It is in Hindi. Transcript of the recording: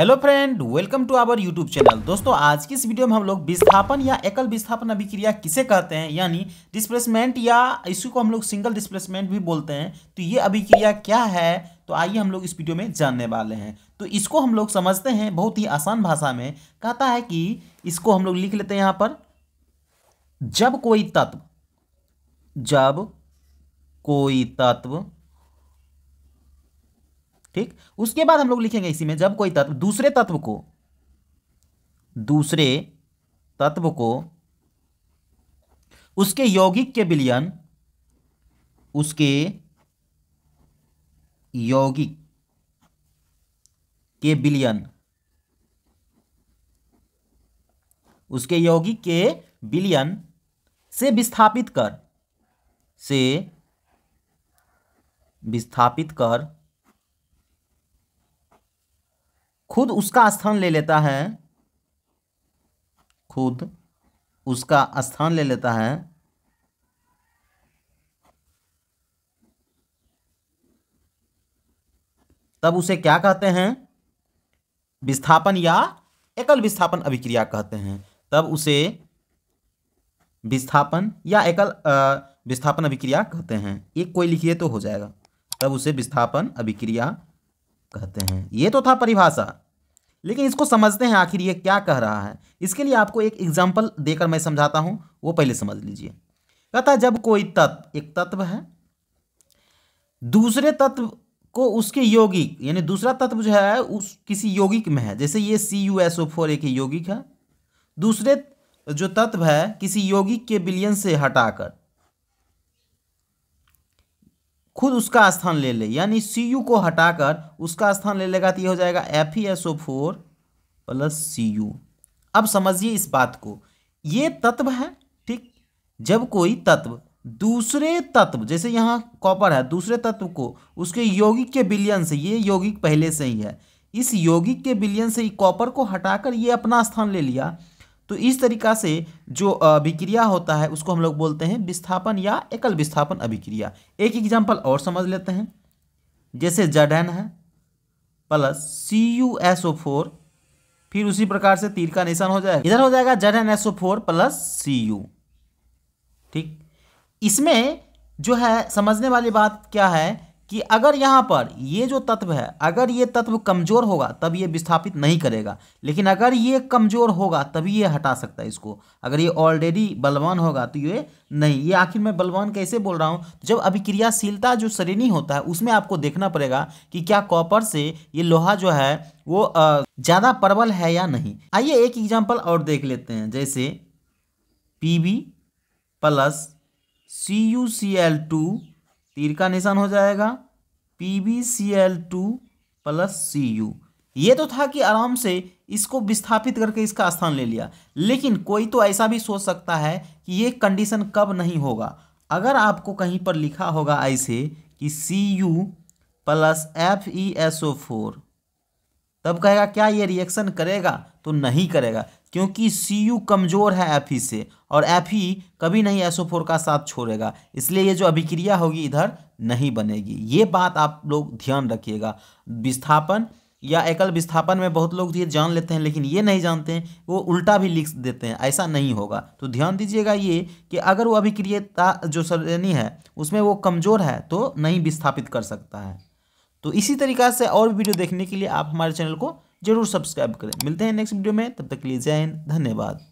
hello friend welcome to our YouTube channel दोस्तों आज की इस वीडियो में हम लोग विस्थापन या एकल विस्थापन अभिक्रिया किसे कहते हैं यानी डिस्प्लेसमेंट या इसी को हम लोग सिंगल डिस्प्लेसमेंट भी बोलते हैं तो ये अभिक्रिया क्या है तो आइए हम लोग इस वीडियो में जानने वाले हैं तो इसको हम लोग समझते हैं बहुत ही आसान भाषा में कहता है कि इसको हम लोग लिख लेते हैं यहाँ पर जब कोई तत्व जब कोई तत्व ठीक उसके बाद हम लोग लिखेंगे इसी में जब कोई तत्व दूसरे तत्व को दूसरे तत्व को उसके यौगिक के विलयन उसके यौगिक के विलयन उसके यौगिक के विलयन से विस्थापित कर से विस्थापित कर खुद उसका स्थान ले लेता है खुद उसका स्थान ले लेता है तब उसे क्या कहते हैं विस्थापन या एकल विस्थापन अभिक्रिया कहते हैं तब उसे विस्थापन या एकल विस्थापन अभिक्रिया कहते हैं एक कोई लिखिए तो हो जाएगा तब उसे विस्थापन अभिक्रिया कहते हैं ये तो था परिभाषा लेकिन इसको समझते हैं आखिर ये क्या कह रहा है इसके लिए आपको एक एग्जाम्पल देकर मैं समझाता हूँ वो पहले समझ लीजिए कहता जब कोई तत्व एक तत्व है दूसरे तत्व को उसके यौगिक यानी दूसरा तत्व जो है उस किसी यौगिक में है जैसे ये C U S O four एक यौगिक है दूसरे जो तत्व है किसी यौगिक के बिलियन से हटाकर खुद उसका स्थान ले ले यानी सी यू को हटाकर उसका स्थान ले लेगा तो ये हो जाएगा F E S O four plus C U अब समझिए इस बात को ये तत्व है ठीक जब कोई तत्व दूसरे तत्व जैसे यहाँ कॉपर है दूसरे तत्व को उसके यौगिक के विलयन से ये यौगिक पहले से ही है इस यौगिक के विलयन से कॉपर को हटाकर ये अपना स्थान ले लिया तो इस तरीका से जो अभिक्रिया होता है उसको हम लोग बोलते हैं विस्थापन या एकल विस्थापन अभिक्रिया एक एग्जाम्पल और समझ लेते हैं जैसे जडन है plus C U S O four फिर उसी प्रकार से तीर का निशान हो जाएगा इधर हो जाएगा Z N S O four plus C U ठीक इसमें जो है समझने वाली बात क्या है कि अगर यहाँ पर ये जो तत्व है अगर ये तत्व कमज़ोर होगा तब ये विस्थापित नहीं करेगा लेकिन अगर ये कमज़ोर होगा तभी ये हटा सकता है इसको अगर ये ऑलरेडी बलवान होगा तो ये नहीं ये आखिर मैं बलवान कैसे बोल रहा हूँ जब अभिक्रियाशीलता जो श्रेणी होता है उसमें आपको देखना पड़ेगा कि क्या कॉपर से ये लोहा जो है वो ज़्यादा प्रबल है या नहीं आइए एक एग्जाम्पल और देख लेते हैं जैसे P plus C U C L two तीर का निशान हो जाएगा P B C L two plus C U ये तो था कि आराम से इसको विस्थापित करके इसका स्थान ले लिया लेकिन कोई तो ऐसा भी सोच सकता है कि ये कंडीशन कब नहीं होगा अगर आपको कहीं पर लिखा होगा ऐसे कि C U plus F E S O four तब कहेगा क्या ये रिएक्शन करेगा तो नहीं करेगा क्योंकि सी यू कमज़ोर है एफ ई e से और एफ ई e कभी नहीं एसओ फोर का साथ छोड़ेगा इसलिए ये जो अभिक्रिया होगी इधर नहीं बनेगी ये बात आप लोग ध्यान रखिएगा विस्थापन या एकल विस्थापन में बहुत लोग ये जान लेते हैं लेकिन ये नहीं जानते हैं वो उल्टा भी लिख देते हैं ऐसा नहीं होगा तो ध्यान दीजिएगा ये कि अगर वो अभिक्रियता जो श्रेणी है उसमें वो कमज़ोर है तो नहीं विस्थापित कर सकता है तो इसी तरीका से और वीडियो देखने के लिए आप हमारे चैनल को जरूर सब्सक्राइब करें मिलते हैं नेक्स्ट वीडियो में तब तक के लिए जय हिंद धन्यवाद